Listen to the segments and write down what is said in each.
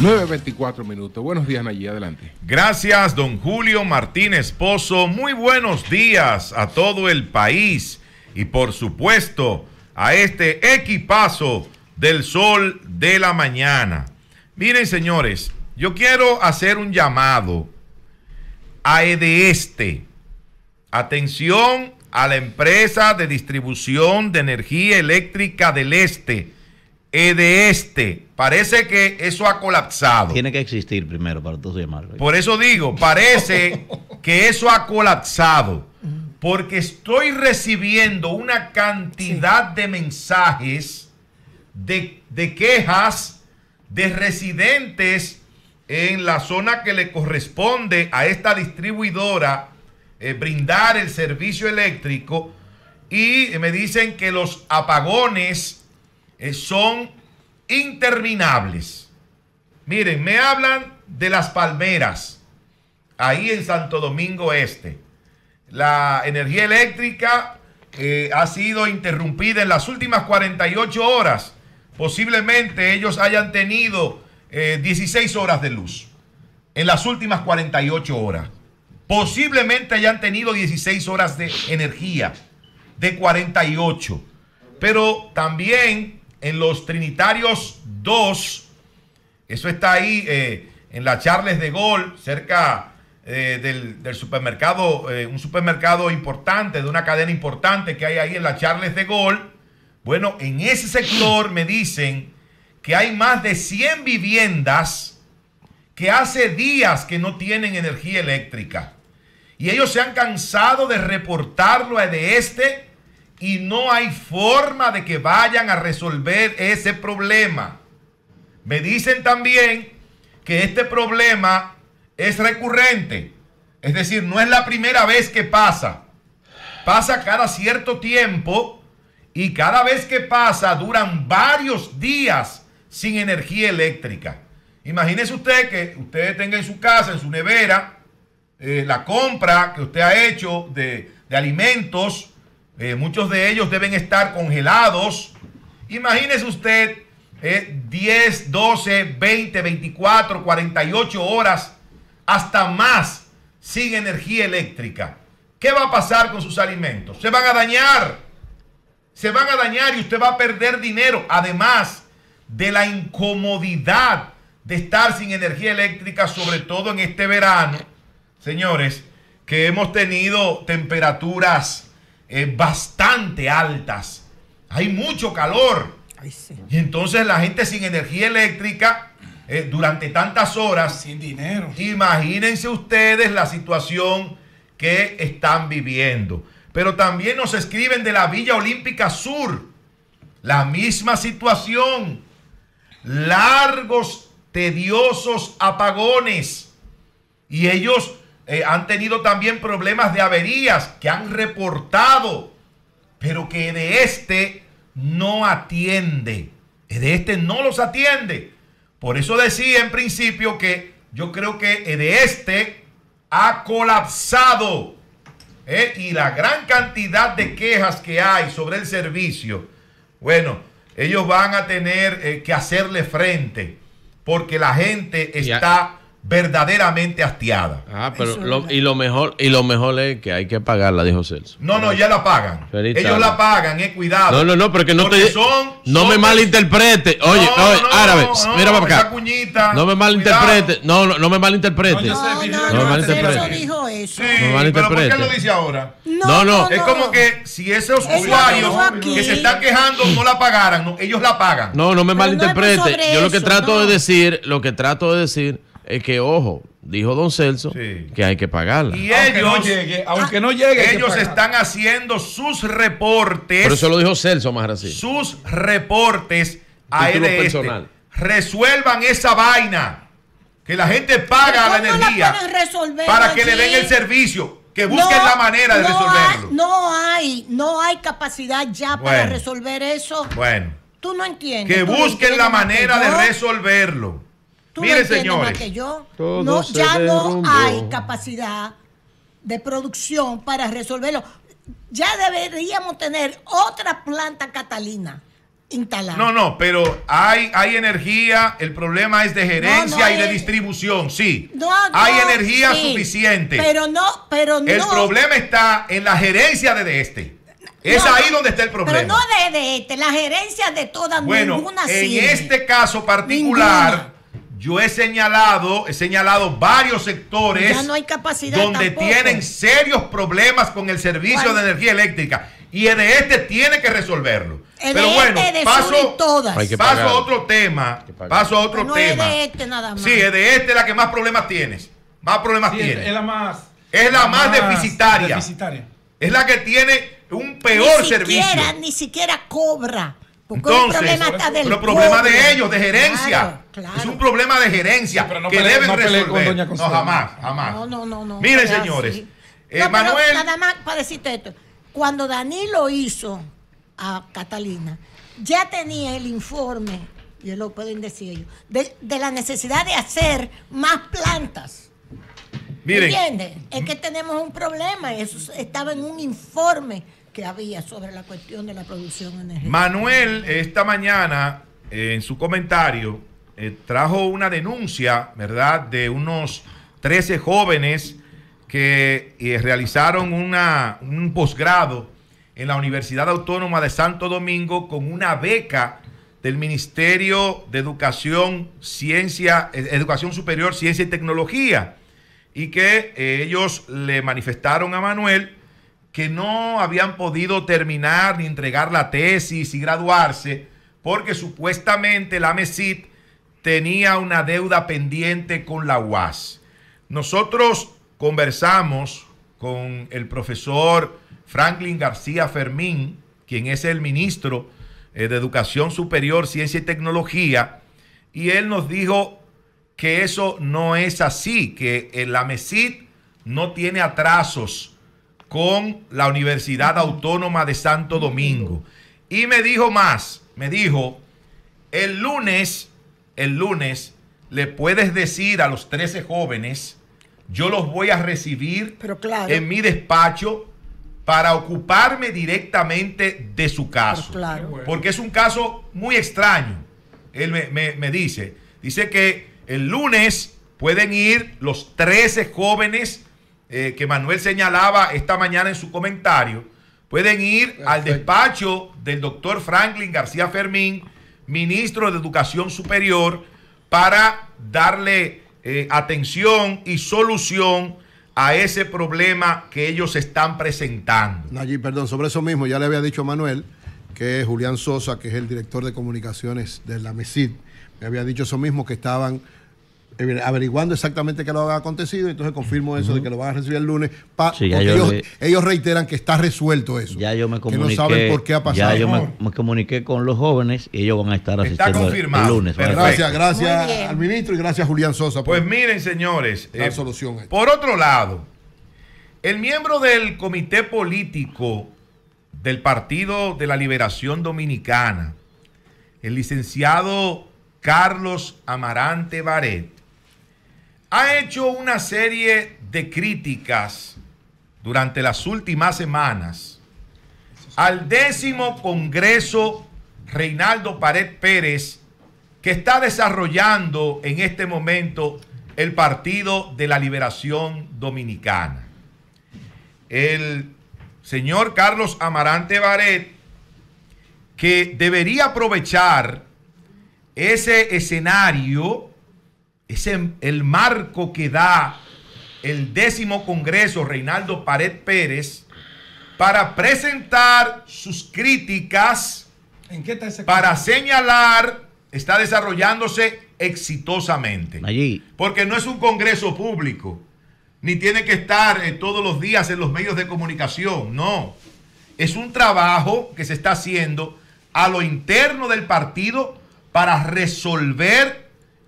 9.24 minutos. Buenos días, Nayi. Adelante. Gracias, don Julio Martínez Pozo. Muy buenos días a todo el país y, por supuesto, a este equipazo del sol de la mañana. Miren, señores, yo quiero hacer un llamado a este. Atención a la empresa de distribución de energía eléctrica del Este de este. Parece que eso ha colapsado. Tiene que existir primero para tú llamar. Por eso digo, parece que eso ha colapsado. Porque estoy recibiendo una cantidad de mensajes, de, quejas de residentes en la zona que le corresponde a esta distribuidora eh, brindar el servicio eléctrico y me dicen que los apagones eh, son interminables. Miren, me hablan de las palmeras, ahí en Santo Domingo Este. La energía eléctrica eh, ha sido interrumpida en las últimas 48 horas. Posiblemente ellos hayan tenido 16 eh, horas de luz en las últimas 48 horas. Posiblemente hayan tenido 16 horas de energía de 48. Pero también en los Trinitarios 2. Eso está ahí eh, en la Charles de Gaulle, cerca eh, del, supermercado, eh, un supermercado importante, de una cadena importante que hay ahí en la Charles de Gaulle. Bueno, en ese sector me dicen que hay más de 100 viviendas que hace días que no tienen energía eléctrica. Y ellos se han cansado de reportarlo a de este y no hay forma de que vayan a resolver ese problema. Me dicen también que este problema es recurrente, es decir, no es la primera vez que pasa. Pasa cada cierto tiempo y cada vez que pasa duran varios días sin energía eléctrica. Imagínese usted que usted tenga en su casa, en su nevera, eh, la compra que usted ha hecho de, de alimentos, eh, muchos de ellos deben estar congelados. Imagínese usted 10, 12, 20, 24, 48 horas, hasta más, sin energía eléctrica. ¿Qué va a pasar con sus alimentos? Se van a dañar. Se van a dañar y usted va a perder dinero. Además de la incomodidad de estar sin energía eléctrica, sobre todo en este verano, señores, que hemos tenido temperaturas bastante altas. Hay mucho calor. Y entonces la gente sin energía eléctrica eh, durante tantas horas. Sin dinero. Imagínense ustedes la situación que están viviendo. Pero también nos escriben de la Villa Olímpica Sur. La misma situación. Largos, tediosos apagones. Y ellos eh, han tenido también problemas de averías que han reportado, pero que de este no atiende. Eh, de este no los atiende. Por eso decía en principio que yo creo que eh, de este ha colapsado. Y la gran cantidad de quejas que hay sobre el servicio, bueno, ellos van a tener que hacerle frente porque la gente está verdaderamente hastiada. Ah, pero y lo mejor y lo mejor es que hay que pagarla, dijo Celso. No, no, ya la pagan. Ellos la pagan, es eh, cuidado. No, no, no, porque no te no me malinterprete. Oye, árabe, mira para acá. no me malinterprete. No, no, no me malinterprete. No, dijo eso. Sí, me malinterprete. ¿Pero por qué lo dice ahora? No, no. es como que si esos usuarios que se están quejando no la pagaran, ellos la pagan. No, no me malinterprete. Yo lo que trato de decir, lo que trato de decir es que ojo, dijo don Celso que hay que pagarla. Y ellos, aunque no ellos están haciendo sus reportes. Pero eso lo dijo Celso más así. Sus reportes a este personal. Resuelvan esa vaina. Que la gente paga la energía la para que le den el servicio. Que busquen la manera de resolverlo. no hay, no hay capacidad ya para resolver eso. Bueno. Tú no entiendes. Que busquen la manera de resolverlo. Tú Mire, señores, más que yo. ya no hay capacidad de producción para resolverlo. Ya deberíamos tener otra planta catalina. Instalada. No, no, pero hay, hay energía, el problema es de gerencia y de distribución, sí. hay energía suficiente. Pero no, pero no. El problema está en la gerencia de este. Es ahí donde está el problema. Pero no de, este, la gerencia de toda bueno, En este caso particular. Yo he señalado, he señalado varios sectores donde tienen serios problemas con el servicio de energía eléctrica y el de este tiene que resolverlo. Pero e bueno, paso, paso a otro tema, paso a otro no e tema. Es de este nada más. Sí, es de este la que más problemas tienes, más problemas tiene. Es la más, es la, más, deficitaria. Es la que tiene un peor servicio. Ni siquiera cobra. Entonces, es un problema de ellos, de gerencia. Es un problema de gerencia no que deben resolver. no, jamás, jamás. No, no, no. Miren, señores. Eh, Manuel. Nada más para decirte esto. Cuando Danilo hizo a Catalina, ya tenía el informe, y lo pueden decir ellos, de, la necesidad de hacer más plantas. Miren. ¿Entiendes? Es que tenemos un problema. Eso estaba en un informe que había sobre la cuestión de la producción energética. Manuel, esta mañana, eh, en su comentario, eh, trajo una denuncia, ¿verdad?, de unos 13 jóvenes que eh, realizaron un posgrado en la Universidad Autónoma de Santo Domingo con una beca del Ministerio de Educación, Ciencia, Educación Superior, Ciencia y Tecnología, y que ellos le manifestaron a Manuel que no habían podido terminar ni entregar la tesis y graduarse, porque supuestamente la MESIT tenía una deuda pendiente con la UAS. Nosotros conversamos con el profesor Franklin García Fermín, quien es el ministro eh, de Educación Superior, Ciencia y Tecnología, y él nos dijo que eso no es así, que eh, la MESIT no tiene atrasos con la Universidad Autónoma de Santo Domingo. Y me dijo más, me dijo, el lunes, el lunes, le puedes decir a los 13 jóvenes, yo los voy a recibir Pero claro. en mi despacho para ocuparme directamente de su caso. Porque es un caso muy extraño. Él me, me, me, dice, dice que el lunes pueden ir los 13 jóvenes eh, que Manuel señalaba esta mañana en su comentario, pueden ir al despacho del doctor Franklin García Fermín, ministro de Educación Superior, para darle eh, atención y solución a ese problema que ellos están presentando. Nayib, perdón, sobre eso mismo ya le había dicho a Manuel que Julián Sosa, que es el director de comunicaciones de la MESID, me había dicho eso mismo, que estaban eh, averiguando exactamente qué lo ha acontecido, entonces confirmo eso de que lo van a recibir el lunes. ellos, reiteran que está resuelto eso. Ya yo me comuniqué. por qué ha pasado. Ya me, comuniqué con los jóvenes y ellos van a estar asistiendo el, lunes. Gracias, gracias al ministro y gracias a Julián Sosa. pues miren, señores. La eh, solución. Por otro lado, el miembro del comité político del Partido de la Liberación Dominicana, el licenciado Carlos Amarante Baret, ha hecho una serie de críticas durante las últimas semanas al décimo Congreso Reinaldo Pared Pérez que está desarrollando en este momento el Partido de la Liberación Dominicana. El señor Carlos Amarante Baret, que debería aprovechar ese escenario es el, marco que da el décimo Congreso Reinaldo Pared Pérez para presentar sus críticas, ¿En para señalar, está desarrollándose exitosamente. Porque no es un Congreso público, ni tiene que estar eh, todos los días en los medios de comunicación, no. Es un trabajo que se está haciendo a lo interno del partido para resolver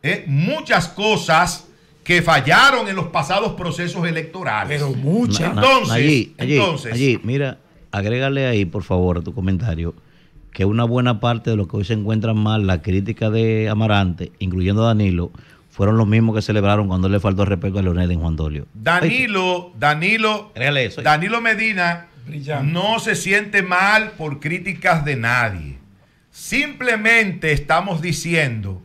¿eh? muchas cosas que fallaron en los pasados procesos electorales. Pero muchas. Entonces, allí, mira, agrégale ahí, por favor, a tu comentario, que una buena parte de lo que hoy se encuentran mal, la crítica de Amarante, incluyendo a Danilo, fueron los mismos que celebraron cuando le faltó respeto a Leonel en Juan Dolio. Danilo, Danilo, eso, Danilo Medina no se siente mal por críticas de nadie. Simplemente estamos diciendo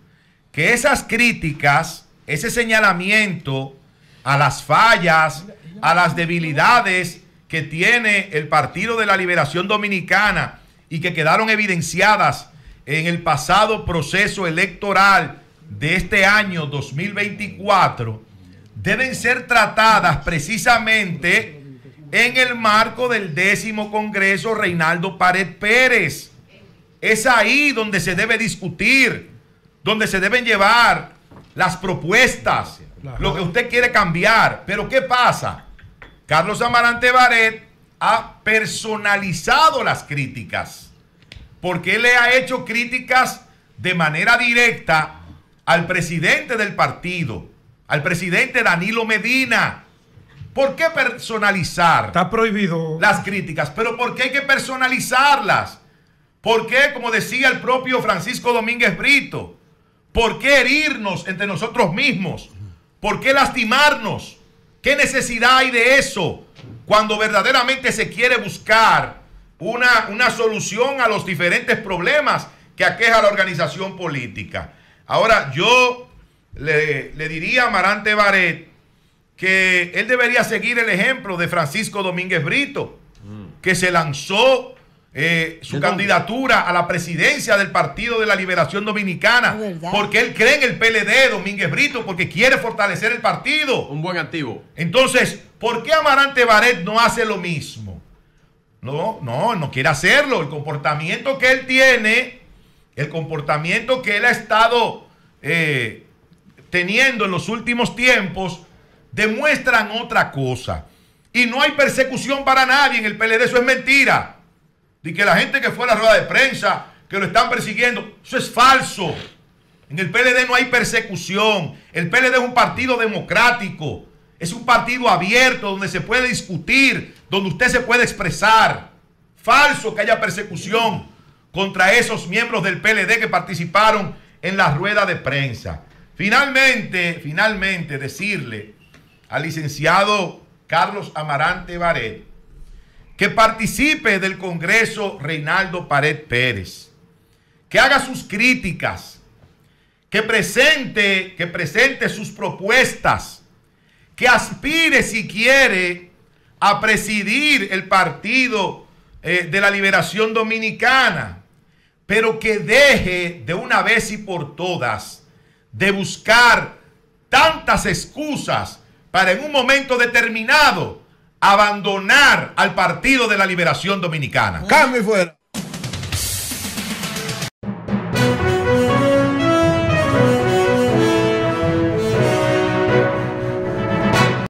que esas críticas, ese señalamiento a las fallas, a las debilidades que tiene el Partido de la Liberación Dominicana y que quedaron evidenciadas en el pasado proceso electoral de este año 2024, deben ser tratadas precisamente en el marco del décimo Congreso Reinaldo Pared Pérez. Es ahí donde se debe discutir donde se deben llevar las propuestas, lo que usted quiere cambiar. Pero ¿qué pasa? Carlos Amarante Baret ha personalizado las críticas, porque él le ha hecho críticas de manera directa al presidente del partido, al presidente Danilo Medina. ¿Por qué personalizar? Está prohibido. Las críticas, pero ¿por qué hay que personalizarlas? ¿Por qué, como decía el propio Francisco Domínguez Brito, ¿Por qué herirnos entre nosotros mismos? ¿Por qué lastimarnos? ¿Qué necesidad hay de eso? Cuando verdaderamente se quiere buscar una, una solución a los diferentes problemas que aqueja la organización política. Ahora, yo le, diría a Marante Baret que él debería seguir el ejemplo de Francisco Domínguez Brito, mm. que se lanzó eh, su candidatura a la presidencia del Partido de la Liberación Dominicana, porque él cree en el PLD, Domínguez Brito, porque quiere fortalecer el partido. Un buen activo. Entonces, ¿por qué Amarante Baret no hace lo mismo? No, no, no quiere hacerlo. El comportamiento que él tiene, el comportamiento que él ha estado eh, teniendo en los últimos tiempos, demuestran otra cosa. Y no hay persecución para nadie en el PLD, eso es mentira de que la gente que fue a la rueda de prensa, que lo están persiguiendo, eso es falso. En el PLD no hay persecución. El PLD es un partido democrático. Es un partido abierto donde se puede discutir, donde usted se puede expresar. Falso que haya persecución contra esos miembros del PLD que participaron en la rueda de prensa. Finalmente, finalmente decirle al licenciado Carlos Amarante Baret que participe del Congreso Reinaldo Pared Pérez, que haga sus críticas, que presente, que presente sus propuestas, que aspire si quiere a presidir el Partido eh, de la Liberación Dominicana, pero que deje de una vez y por todas de buscar tantas excusas para en un momento determinado abandonar al Partido de la Liberación Dominicana. Cambio fuera.